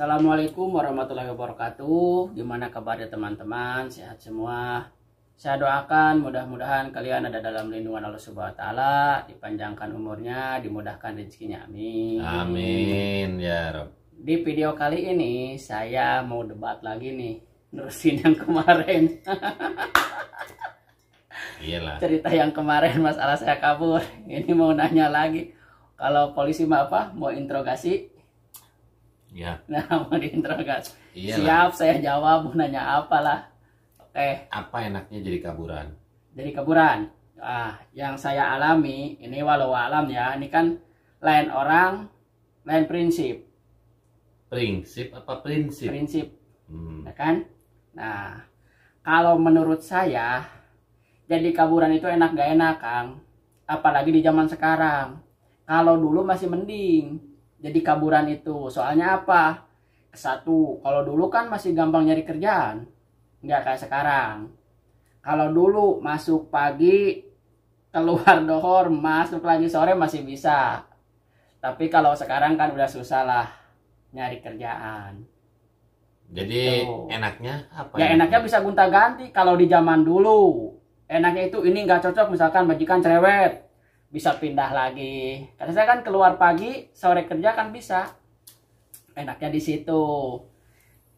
Assalamualaikum warahmatullahi wabarakatuh. Gimana kabarnya teman-teman? Sehat semua. Saya doakan mudah-mudahan kalian ada dalam lindungan Allah Subhanahu wa taala, dipanjangkan umurnya, dimudahkan rezekinya. Amin. Amin ya Rob. Di video kali ini saya mau debat lagi nih, nerusin yang kemarin. Iyalah. Cerita yang kemarin masalah saya kabur. Ini mau nanya lagi. Kalau polisi mah apa? Mau interogasi? Ya. Nah, mau diinterogasi. Iya Siap, saya jawab, mau nanya lah? Oke. Eh. Okay. Apa enaknya jadi kaburan? Jadi kaburan. Ah, yang saya alami, ini walau alam ya, ini kan lain orang, lain prinsip. Prinsip apa prinsip? Prinsip. Hmm. Ya kan? Nah, kalau menurut saya, jadi kaburan itu enak gak enak, Kang. Apalagi di zaman sekarang. Kalau dulu masih mending jadi kaburan itu soalnya apa satu kalau dulu kan masih gampang nyari kerjaan nggak kayak sekarang kalau dulu masuk pagi keluar dohor masuk lagi sore masih bisa tapi kalau sekarang kan udah susah lah nyari kerjaan jadi gitu. enaknya apa ya enaknya bisa gonta ganti kalau di zaman dulu enaknya itu ini nggak cocok misalkan majikan cerewet bisa pindah lagi. Karena saya kan keluar pagi, sore kerja kan bisa. Enaknya di situ.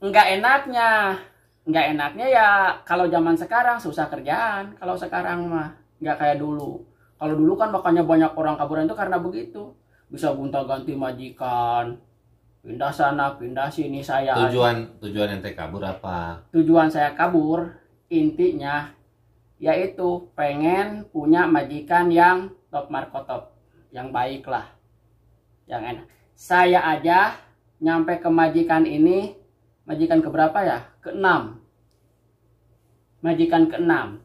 Enggak enaknya, enggak enaknya ya kalau zaman sekarang susah kerjaan. Kalau sekarang mah enggak kayak dulu. Kalau dulu kan makanya banyak orang kaburan itu karena begitu. Bisa gonta-ganti majikan, pindah sana, pindah sini saya. Tujuan aja. tujuan ente kabur apa? Tujuan saya kabur intinya yaitu pengen punya majikan yang top markotop yang baik lah yang enak saya aja nyampe ke majikan ini majikan keberapa ya keenam majikan keenam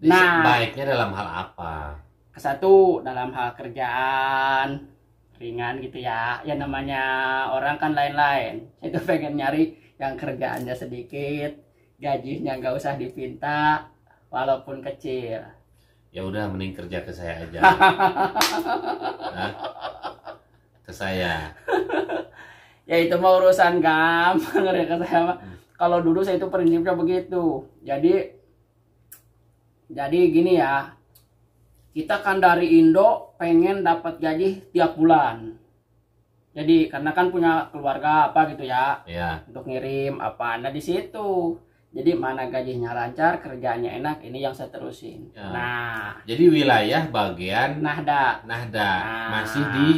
nah baiknya dalam hal apa ke satu dalam hal kerjaan ringan gitu ya ya namanya orang kan lain-lain itu pengen nyari yang kerjaannya sedikit gajinya nggak usah dipinta walaupun kecil ya udah mending kerja ke saya aja nah, ke saya ya itu mau urusan gampang ya ke saya hmm. kalau dulu saya itu prinsipnya begitu jadi jadi gini ya kita kan dari Indo pengen dapat gaji tiap bulan jadi karena kan punya keluarga apa gitu ya, ya. untuk ngirim apa anda nah, di situ jadi mana gajinya lancar kerjanya enak ini yang saya terusin ya. nah jadi wilayah bagian Nahda Nahda nah. masih di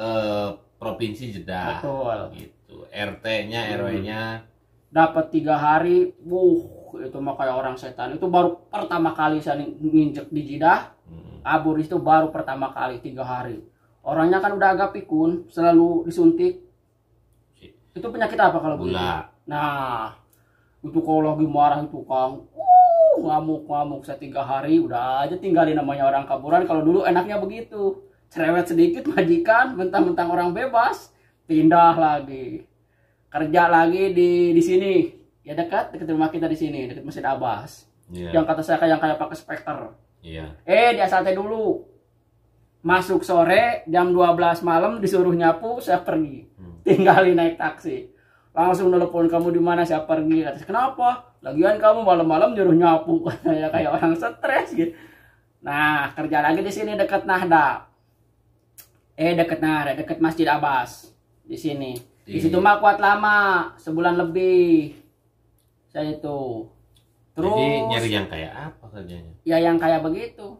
eh, provinsi Jeddah betul gitu RT-nya hmm. RW-nya dapat tiga hari wuh itu mah kayak orang setan itu baru pertama kali saya nginjek di Jeddah hmm. Abur itu baru pertama kali tiga hari orangnya kan udah agak pikun selalu disuntik itu penyakit apa kalau gula nah itu kalau lagi marah itu kang uh ngamuk ngamuk saya tiga hari udah aja tinggalin namanya orang kaburan kalau dulu enaknya begitu cerewet sedikit majikan mentang-mentang orang bebas pindah lagi kerja lagi di di sini ya dekat dekat rumah kita di sini dekat masjid Abbas yeah. yang kata saya kayak yang kayak pakai spekter yeah. eh dia santai dulu masuk sore jam 12 malam disuruh nyapu saya pergi hmm. tinggalin naik taksi langsung nelpon kamu di mana siapa pergi kata kenapa lagian kamu malam-malam nyuruh nyapu kayak kayak orang stres gitu nah kerja lagi di sini dekat Nahda eh dekat Nahda dekat Masjid Abbas di sini di, di iya. situ mah kuat lama sebulan lebih saya itu terus Jadi nyari yang kayak apa kerjanya ya yang kayak begitu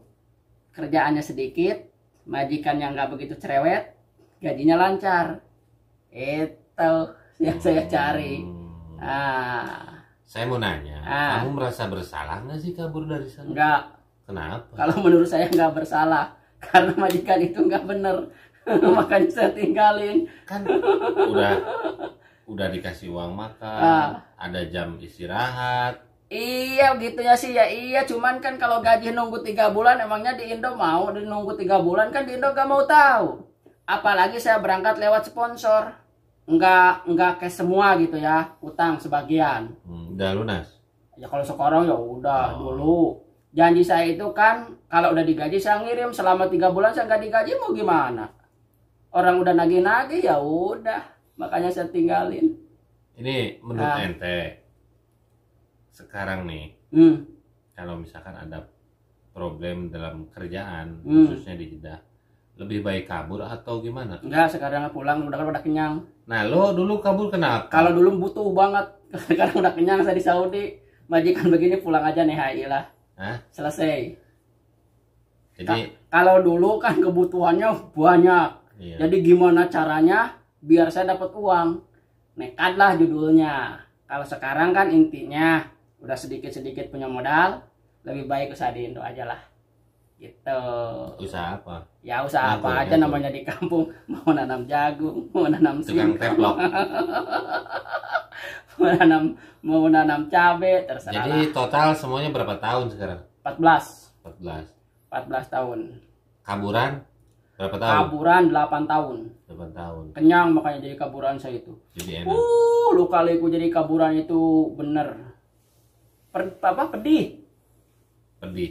kerjaannya sedikit majikan yang nggak begitu cerewet gajinya lancar itu yang saya cari. Ah. Saya mau nanya, ah. kamu merasa bersalah nggak sih kabur dari sana? Enggak. Kenapa? Kalau menurut saya nggak bersalah, karena majikan itu nggak bener, makanya saya tinggalin. Kan udah udah dikasih uang makan, ah. ada jam istirahat. Iya gitu ya sih ya iya cuman kan kalau gaji nunggu tiga bulan emangnya di Indo mau di nunggu tiga bulan kan di Indo gak mau tahu apalagi saya berangkat lewat sponsor enggak enggak ke semua gitu ya utang sebagian hmm, udah lunas ya kalau sekarang ya udah oh. dulu janji saya itu kan kalau udah digaji saya ngirim selama tiga bulan saya nggak digaji mau gimana orang udah nagih-nagih ya udah makanya saya tinggalin ini menurut nah. ente sekarang nih hmm. kalau misalkan ada problem dalam kerjaan hmm. khususnya di Jeddah lebih baik kabur atau gimana? Enggak, sekarang pulang udah kan udah kenyang. Nah, lo dulu kabur kenapa? Kalau dulu butuh banget. Sekarang udah kenyang saya di Saudi. Majikan begini pulang aja nih hai lah. Hah? Selesai. Jadi Ka kalau dulu kan kebutuhannya banyak. Iya. Jadi gimana caranya biar saya dapat uang? Nekat judulnya. Kalau sekarang kan intinya udah sedikit-sedikit punya modal, lebih baik usah di Indo aja lah gitu usaha apa ya usaha jagung, apa aja namanya di kampung mau nanam jagung mau nanam tukang mau nanam mau nanam cabe terserah jadi total semuanya berapa tahun sekarang 14 14 14 tahun kaburan berapa tahun kaburan 8 tahun 8 tahun kenyang makanya jadi kaburan saya itu jadi enak uh lu kali jadi kaburan itu bener per, apa pedih pedih.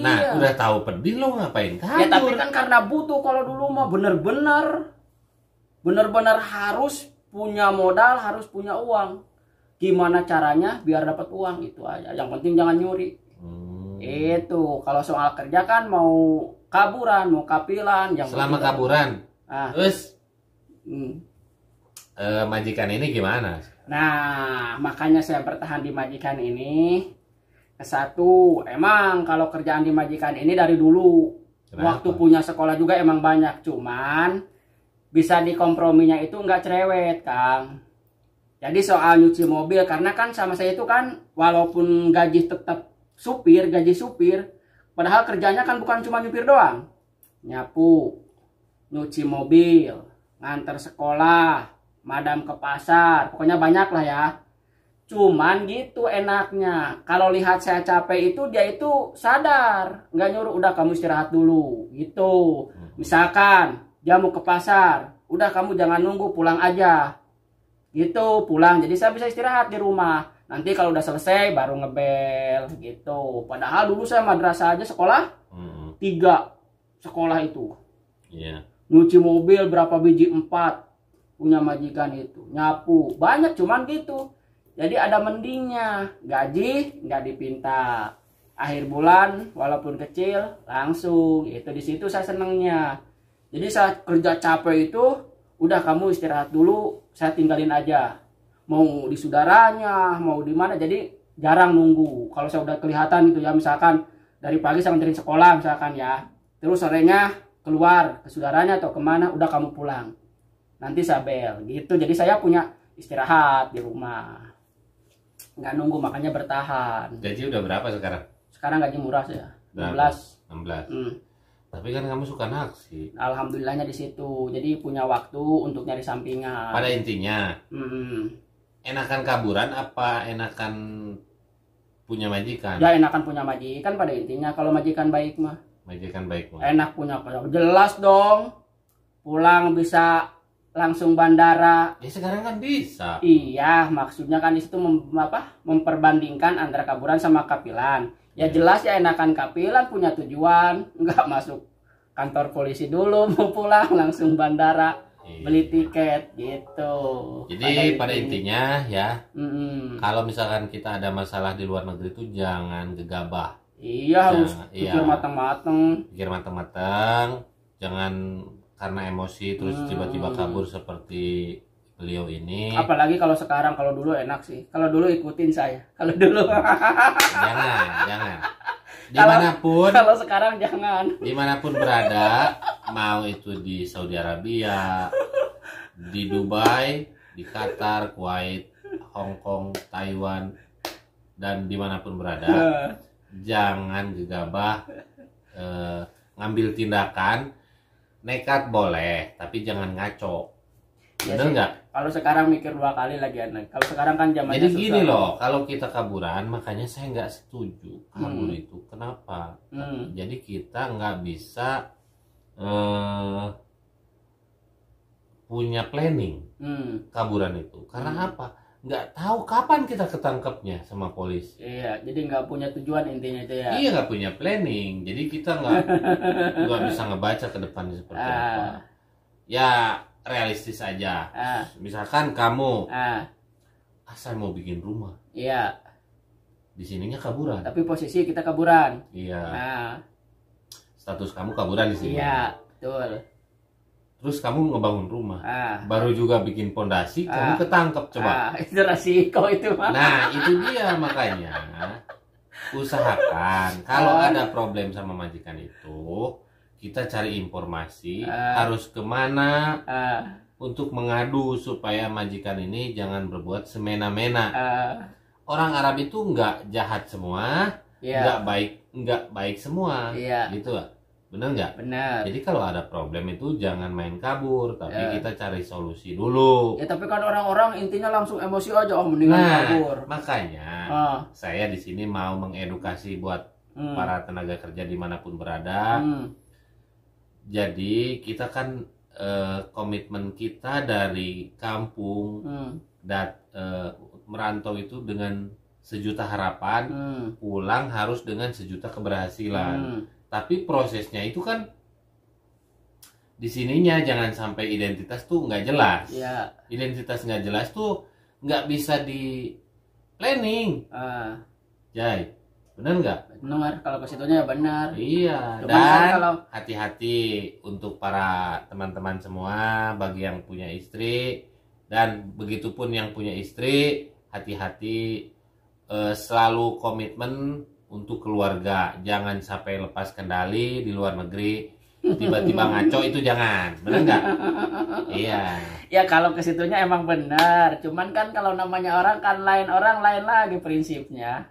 Nah, iya. Nah, udah tahu pedih lo ngapain kabur? Ya tapi kan karena butuh kalau dulu mah bener-bener bener-bener harus punya modal, harus punya uang. Gimana caranya biar dapat uang itu aja. Yang penting jangan nyuri. Hmm. Itu kalau soal kerja kan mau kaburan, mau kapilan, yang selama kaburan. Ah. Terus hmm. e, majikan ini gimana? Nah, makanya saya bertahan di majikan ini satu emang kalau kerjaan di majikan ini dari dulu Kenapa? waktu punya sekolah juga emang banyak cuman bisa dikomprominya itu nggak cerewet kang jadi soal nyuci mobil karena kan sama saya itu kan walaupun gaji tetap supir gaji supir padahal kerjanya kan bukan cuma nyupir doang nyapu nyuci mobil nganter sekolah madam ke pasar pokoknya banyak lah ya Cuman gitu enaknya. Kalau lihat saya capek itu dia itu sadar, nggak nyuruh udah kamu istirahat dulu gitu. Hmm. Misalkan dia mau ke pasar, udah kamu jangan nunggu pulang aja. Gitu, pulang. Jadi saya bisa istirahat di rumah. Nanti kalau udah selesai baru ngebel gitu. Padahal dulu saya madrasah aja sekolah hmm. tiga sekolah itu. Yeah. Nyuci mobil berapa biji empat punya majikan itu. Nyapu banyak cuman gitu jadi ada mendingnya, gaji nggak dipinta. Akhir bulan walaupun kecil langsung. Itu di situ saya senengnya. Jadi saat kerja capek itu udah kamu istirahat dulu, saya tinggalin aja. Mau di saudaranya, mau di mana jadi jarang nunggu. Kalau saya udah kelihatan itu ya misalkan dari pagi saya nganterin sekolah misalkan ya. Terus sorenya keluar ke saudaranya atau kemana udah kamu pulang. Nanti saya bel gitu. Jadi saya punya istirahat di rumah nggak nunggu makanya bertahan gaji udah berapa sekarang sekarang gaji murah sih ya belas. Enam belas. Hmm. tapi kan kamu suka naksi alhamdulillahnya di situ jadi punya waktu untuk nyari sampingan pada intinya hmm. enakan kaburan apa enakan punya majikan ya enakan punya majikan pada intinya kalau majikan baik mah majikan baik mah enak punya, punya. jelas dong pulang bisa langsung bandara. Ya sekarang kan bisa. Iya, maksudnya kan di situ mem, apa? memperbandingkan antara kaburan sama kapilan. Ya hmm. jelas ya enakan kapilan punya tujuan, nggak masuk kantor polisi dulu mau pulang langsung bandara iya. beli tiket gitu. Jadi pada, pada intinya ya, mm kalau misalkan kita ada masalah di luar negeri itu jangan gegabah. Iya harus iya. pikir iya. matang-matang. Pikir matang-matang, jangan karena emosi terus hmm. tiba-tiba hmm. kabur seperti beliau ini. Apalagi kalau sekarang kalau dulu enak sih. Kalau dulu ikutin saya. Kalau dulu jangan, jangan. Dimanapun kalau, sekarang jangan. Dimanapun berada, mau itu di Saudi Arabia, di Dubai, di Qatar, Kuwait, Hong Kong, Taiwan, dan dimanapun berada, nah. jangan gegabah eh, ngambil tindakan nekat boleh tapi jangan ngaco ya bener nggak kalau sekarang mikir dua kali lagi anak kalau sekarang kan zamannya jadi susah. gini loh kalau kita kaburan makanya saya nggak setuju kabur hmm. itu kenapa hmm. jadi kita nggak bisa uh, punya planning hmm. kaburan itu karena hmm. apa nggak tahu kapan kita ketangkepnya sama polis Iya, jadi nggak punya tujuan intinya itu ya. Iya nggak punya planning, jadi kita nggak nggak bisa ngebaca ke depan seperti uh. apa. Ya realistis aja. Uh. Misalkan kamu, uh. Ah. asal mau bikin rumah. Iya. Di sininya kaburan. Tapi posisi kita kaburan. Iya. Uh. Status kamu kaburan di sini. Iya, betul terus kamu ngebangun rumah ah. baru juga bikin pondasi ah. kamu ketangkep coba ah, itu resiko itu mah. nah itu dia makanya usahakan kalau oh. ada problem sama majikan itu kita cari informasi ah. harus kemana ah. untuk mengadu supaya majikan ini jangan berbuat semena-mena ah. orang Arab itu nggak jahat semua yeah. nggak baik nggak baik semua yeah. gitu Bener nggak? Bener. Jadi kalau ada problem itu jangan main kabur, tapi yeah. kita cari solusi dulu. Ya tapi kan orang-orang intinya langsung emosi aja, oh mendingan nah, kabur. Makanya ah. saya di sini mau mengedukasi buat hmm. para tenaga kerja dimanapun berada. Hmm. Jadi kita kan eh, komitmen kita dari kampung hmm. dan eh, merantau itu dengan sejuta harapan, hmm. pulang harus dengan sejuta keberhasilan. Hmm tapi prosesnya itu kan di sininya jangan sampai identitas tuh nggak jelas ya. identitas nggak jelas tuh nggak bisa di planning uh. Jai benar nggak benar kalau ke ya benar iya Cuma kan dan kalau hati-hati untuk para teman-teman semua bagi yang punya istri dan begitupun yang punya istri hati-hati eh, selalu komitmen untuk keluarga jangan sampai lepas kendali di luar negeri tiba-tiba ngaco itu jangan benar nggak iya ya kalau kesitunya emang benar cuman kan kalau namanya orang kan lain orang lain lagi prinsipnya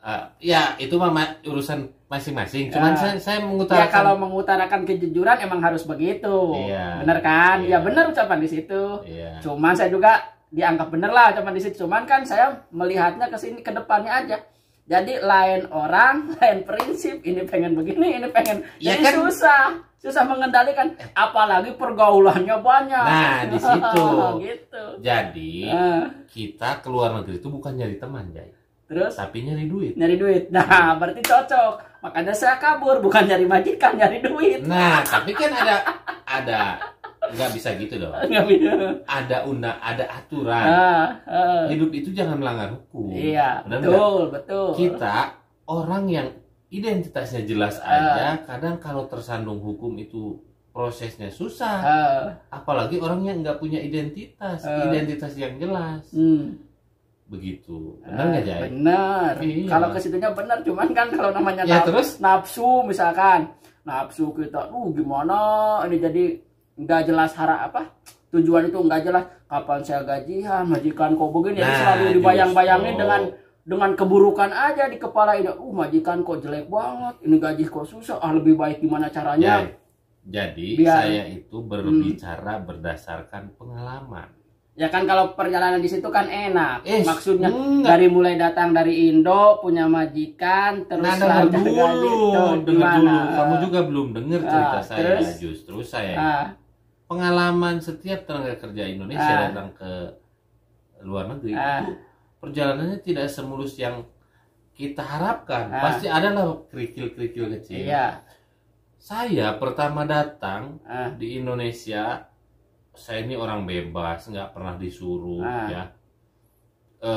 uh, ya itu mama urusan masing-masing cuman uh, saya, saya mengutarakan ya kalau mengutarakan kejujuran emang harus begitu iya, benar kan ya, iya. ya benar ucapan di situ iya. cuman saya juga dianggap benar lah ucapan di situ cuman kan saya melihatnya ke sini ke depannya aja jadi lain orang, lain prinsip. Ini pengen begini, ini pengen. Ya Jadi kan? susah, susah mengendalikan. Apalagi pergaulannya banyak. Nah di situ. gitu. Jadi nah. kita keluar negeri itu bukan nyari teman, jadi. Terus? Tapi nyari duit. Nyari duit. Nah, iya. berarti cocok. Makanya saya kabur, bukan nyari majikan, nyari duit. Nah, tapi kan ada ada nggak bisa gitu dong nggak bisa ada undang ada aturan ah, ah. hidup itu jangan melanggar hukum iya Benar betul gak? betul kita orang yang identitasnya jelas ah. aja kadang kalau tersandung hukum itu prosesnya susah ah. apalagi orang yang nggak punya identitas ah. identitas yang jelas hmm. begitu benar ah, nggak ah, jadi benar iya. kalau kesitunya benar cuman kan kalau namanya ya, terus? nafsu misalkan nafsu kita uh gimana ini jadi nggak jelas hara apa tujuan itu nggak jelas kapan saya gajian majikan kok begini nah, selalu dibayang-bayangin oh. dengan dengan keburukan aja di kepala ini uh majikan kok jelek banget ini gaji kok susah ah lebih baik gimana caranya ya, jadi Biar, saya itu berbicara hmm. berdasarkan pengalaman ya kan kalau perjalanan di situ kan enak Ish, eh, maksudnya enggak. dari mulai datang dari Indo punya majikan terus nah, lancar dulu, gaji, dengar dulu kamu juga belum dengar cerita ah, saya terus? justru saya ah pengalaman setiap tenaga kerja Indonesia ah. datang ke luar negeri ah. itu perjalanannya tidak semulus yang kita harapkan. Ah. Pasti loh kerikil-kerikil kecil. Iya. Saya pertama datang ah. di Indonesia, saya ini orang bebas, nggak pernah disuruh ah. ya. E,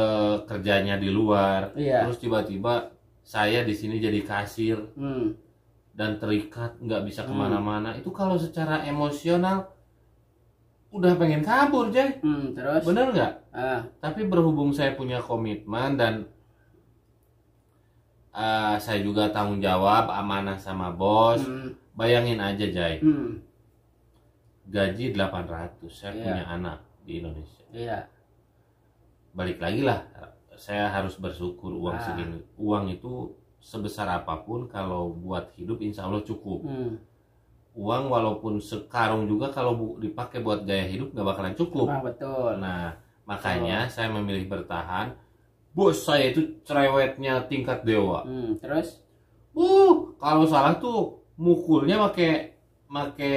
kerjanya di luar, iya. terus tiba-tiba saya di sini jadi kasir hmm. dan terikat nggak bisa hmm. kemana-mana. Hmm. Itu kalau secara emosional udah pengen kabur Jay hmm, terus bener nggak ah. tapi berhubung saya punya komitmen dan uh, saya juga tanggung jawab amanah sama bos hmm. bayangin aja jai hmm. gaji 800 saya yeah. punya anak di Indonesia yeah. balik lagi lah saya harus bersyukur uang ah. segini uang itu sebesar apapun kalau buat hidup insya Allah cukup hmm uang walaupun sekarung juga kalau bu, dipakai buat gaya hidup nggak bakalan cukup. Nah, betul. Nah makanya betul. saya memilih bertahan. Bos saya itu cerewetnya tingkat dewa. Hmm, terus? Uh kalau salah tuh mukulnya pakai make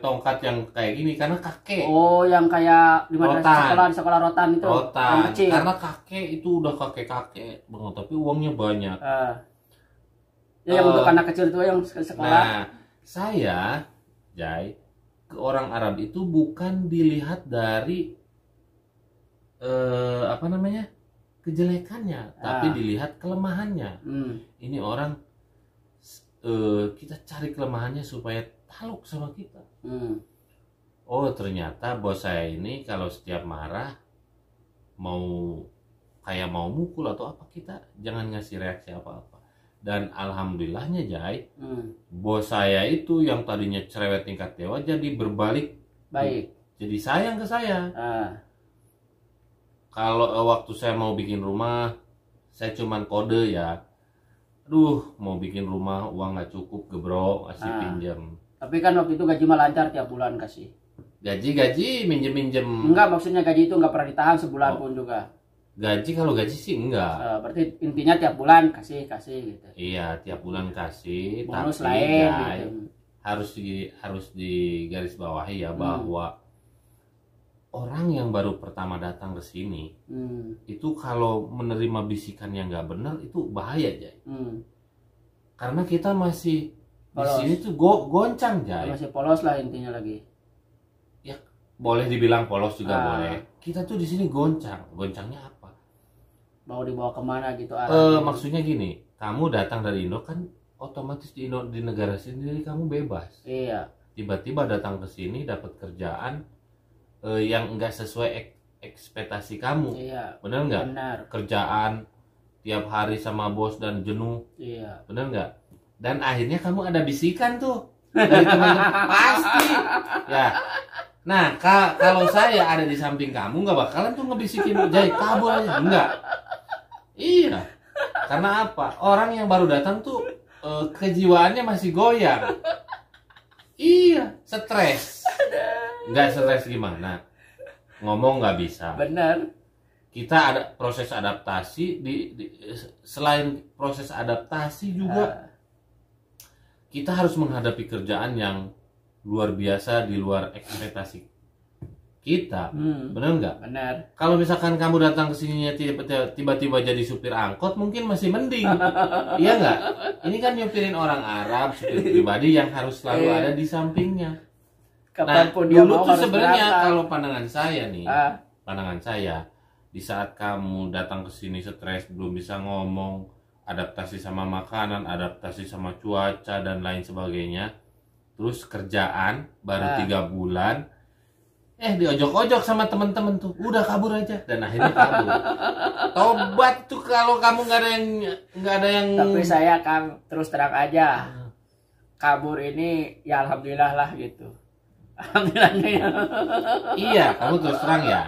tongkat yang kayak gini karena kakek. Oh, yang kayak di mana sekolah di sekolah rotan itu. Rotan. kecil. Karena kakek itu udah kakek-kakek banget, tapi uangnya banyak. Uh, ya uh, yang untuk eh. anak kecil itu yang sekolah. Nah, saya Jai ke orang Arab itu bukan dilihat dari eh, apa namanya kejelekannya ah. tapi dilihat kelemahannya hmm. ini orang eh, kita cari kelemahannya supaya taluk sama kita hmm. oh ternyata bos saya ini kalau setiap marah mau kayak mau mukul atau apa kita jangan ngasih reaksi apa-apa dan alhamdulillahnya Jai hmm. bos saya itu yang tadinya cerewet tingkat dewa jadi berbalik baik jadi sayang ke saya ah. kalau waktu saya mau bikin rumah saya cuman kode ya aduh mau bikin rumah uang nggak cukup gebro kasih nah, pinjam tapi kan waktu itu gaji malah lancar tiap bulan kasih gaji gaji minjem minjem enggak maksudnya gaji itu nggak pernah ditahan sebulan oh. pun juga gaji kalau gaji sih enggak uh, berarti intinya tiap bulan kasih kasih gitu iya tiap bulan kasih bonus tapi lain ya, gitu. harus di harus digarisbawahi ya hmm. bahwa orang yang baru pertama datang ke sini hmm. itu kalau menerima bisikan yang enggak benar itu bahaya jay hmm. karena kita masih di sini tuh go goncang jay masih polos lah intinya lagi ya boleh dibilang polos juga ah. boleh kita tuh di sini goncang goncangnya mau dibawa kemana gitu Eh maksudnya gini kamu datang dari Indo kan otomatis di Indo di negara sendiri kamu bebas iya tiba-tiba datang ke sini dapat kerjaan e, yang enggak sesuai ek, ekspektasi kamu iya benar nggak benar kerjaan tiap hari sama bos dan jenuh iya benar nggak dan akhirnya kamu ada bisikan tuh dari teman pasti ya nah kalau saya ada di samping kamu nggak bakalan tuh ngebisikin jahit kabur aja enggak Iya. Karena apa? Orang yang baru datang tuh uh, kejiwaannya masih goyang. Iya, stres. Enggak stres gimana? Ngomong nggak bisa. Benar. Kita ada proses adaptasi di, di eh, selain proses adaptasi juga uh. kita harus menghadapi kerjaan yang luar biasa di luar ekspektasi kita hmm. benar nggak benar kalau misalkan kamu datang ke sini tiba-tiba jadi supir angkot mungkin masih mending iya nggak ini kan nyupirin orang Arab supir pribadi yang harus selalu yeah. ada di sampingnya Kapanpun nah dulu tuh sebenarnya kalau pandangan saya nih ah. pandangan saya di saat kamu datang ke sini stres belum bisa ngomong adaptasi sama makanan adaptasi sama cuaca dan lain sebagainya terus kerjaan baru ah. tiga ah. bulan eh diojok-ojok sama teman-teman tuh udah kabur aja dan akhirnya kabur tobat tuh kalau kamu nggak ada yang nggak ada yang tapi saya kang terus terang aja kabur ini ya alhamdulillah lah gitu Alhamdulillah. iya kamu terus terang ya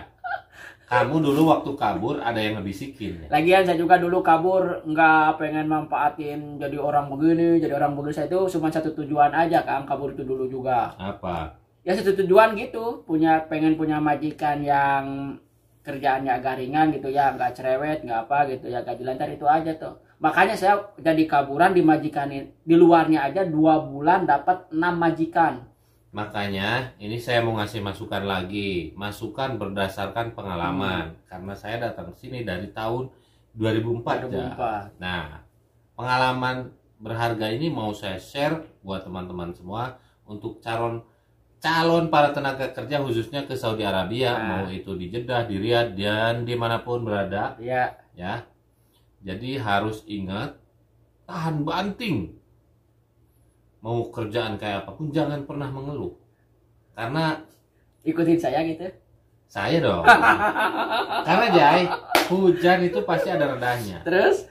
kamu dulu waktu kabur ada yang ngebisikin ya? Lagian saya juga dulu kabur nggak pengen manfaatin jadi orang begini, jadi orang begini. Saya itu cuma satu tujuan aja, Kang. Kabur itu dulu juga. Apa? ya satu tujuan gitu punya pengen punya majikan yang kerjaannya agak ringan gitu ya nggak cerewet nggak apa gitu ya gaji lancar itu aja tuh makanya saya jadi kaburan di majikan di luarnya aja dua bulan dapat enam majikan makanya ini saya mau ngasih masukan lagi masukan berdasarkan pengalaman hmm. karena saya datang ke sini dari tahun 2004, 2004. Ya. nah pengalaman berharga ini mau saya share buat teman-teman semua untuk calon calon para tenaga kerja khususnya ke Saudi Arabia nah. mau itu di Jeddah, di Riyadh dan dimanapun berada ya ya jadi harus ingat tahan banting mau kerjaan kayak apapun jangan pernah mengeluh karena ikutin saya gitu saya dong karena Jai hujan itu pasti ada redahnya terus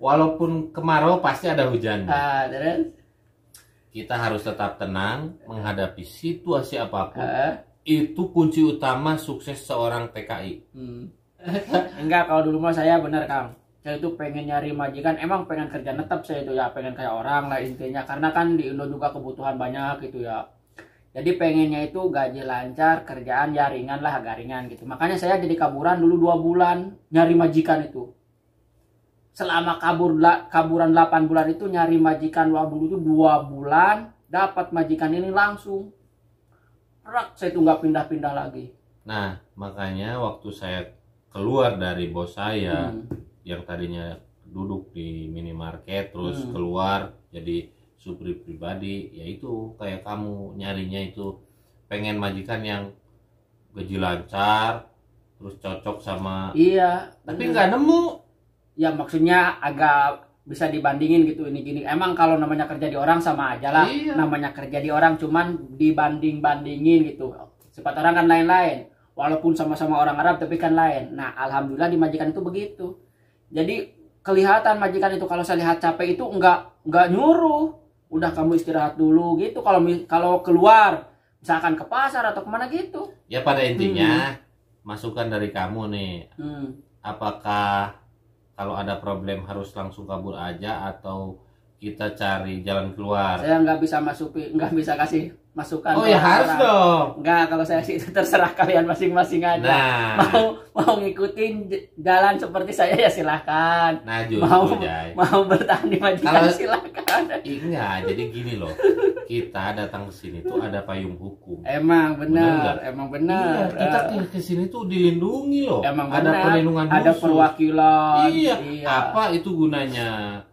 walaupun kemarau pasti ada hujannya. ah, terus kita harus tetap tenang menghadapi situasi apapun. Uh. Itu kunci utama sukses seorang TKI. Hmm. Enggak, kalau dulu mah saya benar Kang. Saya itu pengen nyari majikan, emang pengen kerja netap saya itu ya, pengen kayak orang lah intinya. Karena kan di Indo juga kebutuhan banyak gitu ya. Jadi pengennya itu gaji lancar, kerjaan ya ringan lah, agak ringan gitu. Makanya saya jadi kaburan dulu dua bulan nyari majikan itu selama kabur kaburan 8 bulan itu nyari majikan waktu itu dua bulan dapat majikan ini langsung rak saya tuh nggak pindah-pindah lagi nah makanya waktu saya keluar dari bos saya hmm. yang tadinya duduk di minimarket terus hmm. keluar jadi supri pribadi yaitu kayak kamu nyarinya itu pengen majikan yang gaji lancar terus cocok sama iya tapi nggak nemu ya maksudnya agak bisa dibandingin gitu ini gini emang kalau namanya kerja di orang sama aja lah iya. namanya kerja di orang cuman dibanding bandingin gitu sifat orang kan lain-lain walaupun sama-sama orang Arab tapi kan lain nah alhamdulillah di majikan itu begitu jadi kelihatan majikan itu kalau saya lihat capek itu enggak enggak nyuruh udah kamu istirahat dulu gitu kalau kalau keluar misalkan ke pasar atau kemana gitu ya pada intinya hmm. masukan dari kamu nih hmm. apakah kalau ada problem harus langsung kabur aja atau kita cari jalan keluar saya nggak bisa masuk, nggak bisa kasih masukan oh ya harus dong enggak kalau saya sih terserah kalian masing-masing aja nah. mau mau ngikutin jalan seperti saya ya silahkan nah, jujur, mau jay. mau bertahan di majikan ya kalau, silahkan iya jadi gini loh kita datang ke sini tuh ada payung hukum emang benar, emang benar iya, kita eh. ke sini tuh dilindungi loh emang ada benar, perlindungan khusus. ada perwakilan iya. iya apa itu gunanya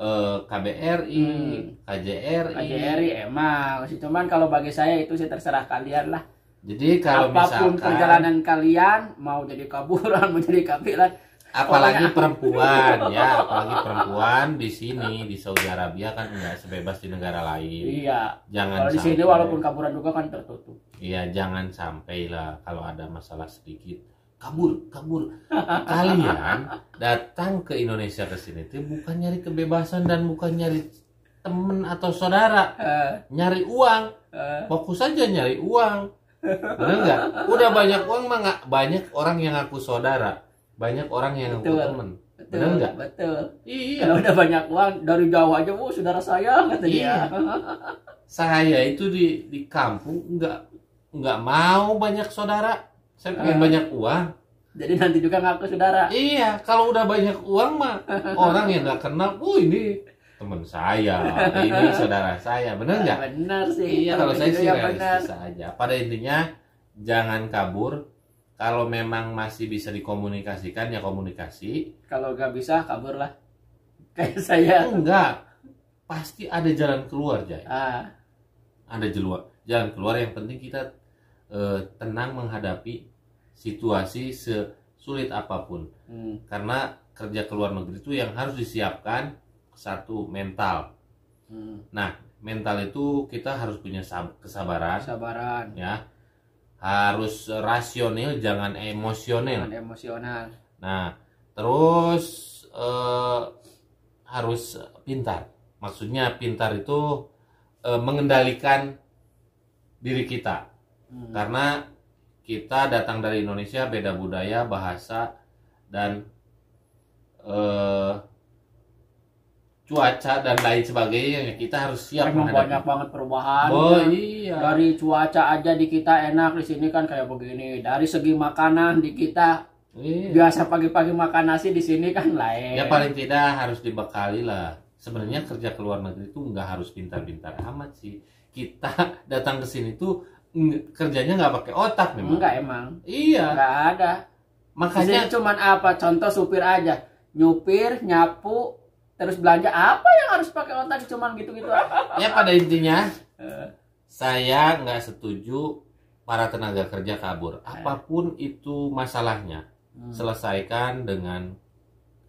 Eh, KBRI, hmm. KJRI. KJRI emang. Cuman kalau bagi saya itu sih terserah kalian lah. Jadi kalau apapun misalkan, perjalanan kalian mau jadi kaburan, mau jadi kabilan, apalagi pokoknya... perempuan ya, apalagi perempuan di sini di Saudi Arabia kan enggak sebebas di negara lain. Iya. Jangan kalau sampai, di sini walaupun kaburan juga kan tertutup. Iya, jangan sampai lah kalau ada masalah sedikit kabur kabur kalian datang ke Indonesia ke sini itu bukan nyari kebebasan dan bukan nyari temen atau saudara nyari uang uh. fokus aja nyari uang benar nggak udah banyak uang mah gak? banyak orang yang aku saudara banyak orang yang betul. ngaku temen benar nggak betul iya kalau udah banyak uang dari jauh aja bu oh, saudara saya kata iya. saya itu di di kampung nggak nggak mau banyak saudara saya pengen uh, banyak uang jadi nanti juga ngaku saudara iya kalau udah banyak uang mah orang yang nggak kenal oh ini teman saya ini saudara saya benar nggak benar sih iya kalau saya gitu sih ya, realistis aja pada intinya jangan kabur kalau memang masih bisa dikomunikasikan ya komunikasi kalau nggak bisa kabur lah kayak saya enggak oh, pasti ada jalan keluar jaya ah. ada jalan keluar yang penting kita eh, tenang menghadapi situasi sesulit apapun. Hmm. Karena kerja ke luar negeri itu yang harus disiapkan satu mental. Hmm. Nah, mental itu kita harus punya kesabaran. Kesabaran. Ya. Harus rasional, jangan emosional. Jangan emosional. Nah, terus eh, harus pintar. Maksudnya pintar itu eh, mengendalikan diri kita. Hmm. Karena kita datang dari Indonesia beda budaya bahasa dan eh, cuaca dan lain sebagainya kita harus siap Emang menghadapi. banyak banget perubahan oh, iya. dari cuaca aja di kita enak di sini kan kayak begini dari segi makanan di kita iya. biasa pagi-pagi makan nasi di sini kan lain ya paling tidak harus dibekali lah sebenarnya kerja ke luar negeri itu nggak harus pintar-pintar amat sih kita datang ke sini tuh kerjanya nggak pakai otak memang. Enggak emang. Iya. Enggak ada. Makanya Jadi cuman apa? Contoh supir aja. Nyupir, nyapu, terus belanja apa yang harus pakai otak cuman gitu-gitu Ya pada intinya eh. saya nggak setuju para tenaga kerja kabur. Eh. Apapun itu masalahnya, hmm. selesaikan dengan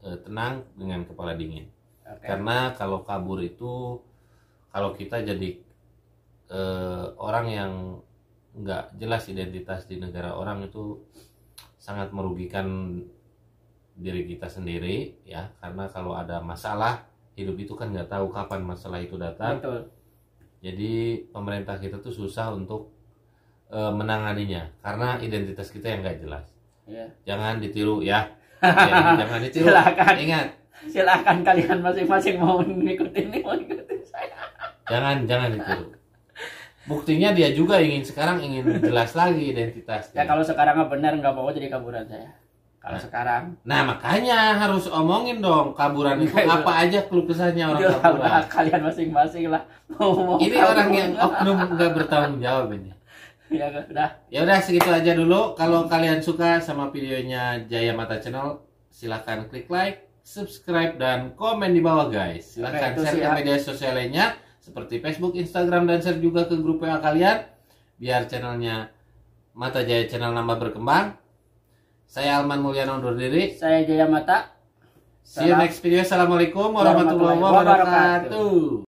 eh, tenang dengan kepala dingin. Okay. Karena kalau kabur itu kalau kita jadi eh, orang yang nggak jelas identitas di negara orang itu sangat merugikan diri kita sendiri ya karena kalau ada masalah hidup itu kan nggak tahu kapan masalah itu datang Betul. jadi pemerintah kita tuh susah untuk e, menanganinya karena identitas kita yang nggak jelas ya. jangan ditiru ya, jangan ditiru silakan ingat silakan kalian masing-masing mau ngikutin ini mau ngikutin saya jangan jangan ditiru buktinya dia juga ingin sekarang ingin jelas lagi identitasnya. Ya kalau sekarang nggak benar nggak mau jadi kaburan ya. Kalau nah, sekarang. Nah makanya harus omongin dong kaburan itu Gak, iya. apa aja keluh kesahnya orang Gila, kaburan. Lah, kalian masing-masing lah. Ngomong ini kaburan. orang yang oknum nggak bertanggung jawab ini. Ya udah. Ya udah segitu aja dulu. Kalau kalian suka sama videonya Jaya Mata Channel, silahkan klik like, subscribe dan komen di bawah guys. Silahkan Oke, share ke media sosial lainnya seperti Facebook, Instagram, dan share juga ke grup WA kalian biar channelnya Mata Jaya Channel nambah berkembang. Saya Alman Mulyana undur diri. Saya Jaya Mata. See you next video. Assalamualaikum warahmatullahi wabarakatuh.